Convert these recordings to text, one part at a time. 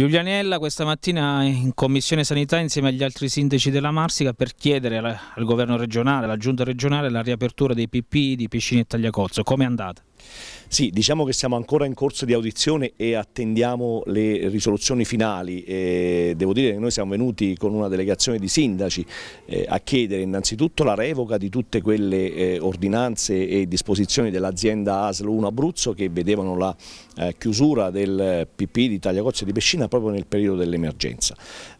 Giulianella questa mattina in Commissione Sanità insieme agli altri sindaci della Marsica per chiedere al governo regionale, alla giunta regionale, la riapertura dei PP di Piscina e Tagliacozzo. Come è andata? Sì, diciamo che siamo ancora in corso di audizione e attendiamo le risoluzioni finali. Eh, devo dire che noi siamo venuti con una delegazione di sindaci eh, a chiedere innanzitutto la revoca di tutte quelle eh, ordinanze e disposizioni dell'azienda ASL 1 Abruzzo che vedevano la eh, chiusura del PP eh, di Tagliacozze di Pescina proprio nel periodo dell'emergenza.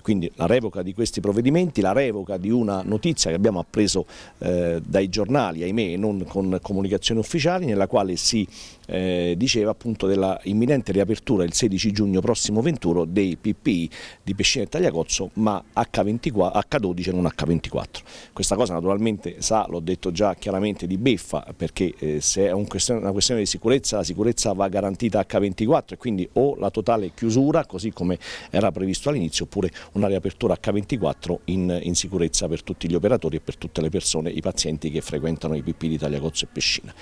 Quindi la revoca di questi provvedimenti, la revoca di una notizia che abbiamo appreso eh, dai giornali, ahimè, non con comunicazioni ufficiali, nella quale si eh, diceva appunto della imminente riapertura il 16 giugno prossimo 21 dei PPI di Pescina e Tagliacozzo, ma H24, H12 e non H24. Questa cosa naturalmente sa, l'ho detto già chiaramente, di beffa, perché eh, se è un questione, una questione di sicurezza, la sicurezza va garantita H24 e quindi o la totale chiusura, così come era previsto all'inizio, oppure una una riapertura H24 in, in, sicurezza per tutti gli operatori e per tutte le persone, i pazienti che frequentano i PP di Tagliacozzo e Pescina.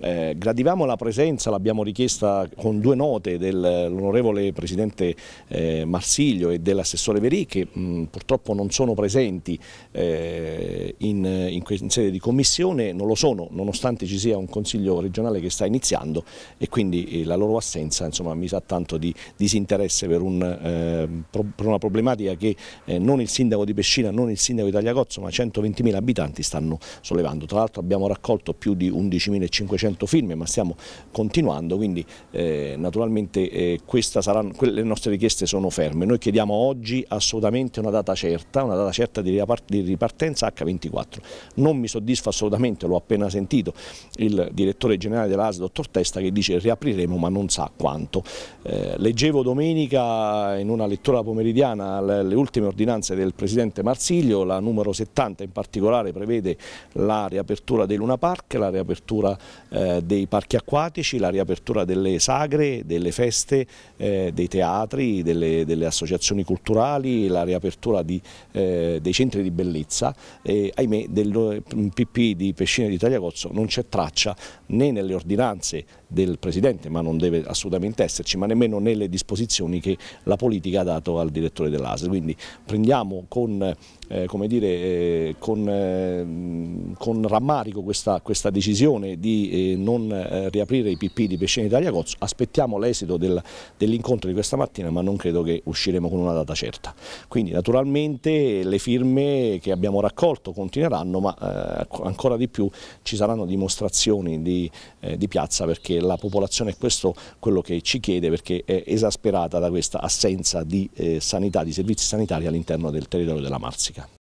Eh, gradivamo la presenza, l'abbiamo richiesta con due note dell'onorevole Presidente eh, Marsiglio e dell'assessore Verì che mh, purtroppo non sono presenti eh, in, in, in, sede di commissione, non lo sono nonostante ci sia un Consiglio regionale che sta iniziando e quindi eh, la loro assenza insomma, mi sa tanto di disinteresse per, un, eh, pro, per una problematica che eh, non il sindaco di Pescina, non il sindaco di Tagliacozzo ma 120.000 abitanti stanno sollevando. Tra l'altro abbiamo raccolto più di 11.500 100 firme, ma stiamo continuando, quindi eh, naturalmente eh, saranno, le nostre richieste sono ferme. Noi chiediamo oggi assolutamente una data certa, una data certa di, ripartenza H24. Non mi soddisfa assolutamente, l'ho appena sentito, il direttore generale dell'AS, dottor Testa, che dice riapriremo ma non sa quanto. Eh, leggevo domenica in una lettura pomeridiana le, le ultime ordinanze del Presidente Marsiglio, la numero 70 in particolare prevede la riapertura dei Luna Park, la riapertura eh, eh, dei parchi acquatici, la riapertura delle sagre, delle feste, eh, dei teatri, delle, delle, associazioni culturali, la riapertura di, eh, dei centri di bellezza e ahimè del PP di Pescina di Tagliacozzo non c'è traccia né nelle ordinanze del Presidente, ma non deve assolutamente esserci, ma nemmeno nelle disposizioni che la politica ha dato al direttore dell'ASE. Quindi prendiamo con, eh, dire, eh, con, eh, con rammarico questa, questa decisione di eh, di non eh, riaprire i PP di Pesceni Italia Cozzo, aspettiamo l'esito dell'incontro di questa mattina ma non credo che usciremo con una data certa. Quindi naturalmente le firme che abbiamo raccolto continueranno ma eh, ancora di più ci saranno dimostrazioni di, eh, di, piazza perché la popolazione è questo quello che ci chiede perché è esasperata da questa assenza di eh, sanità, di servizi sanitari all'interno del territorio della Marsica.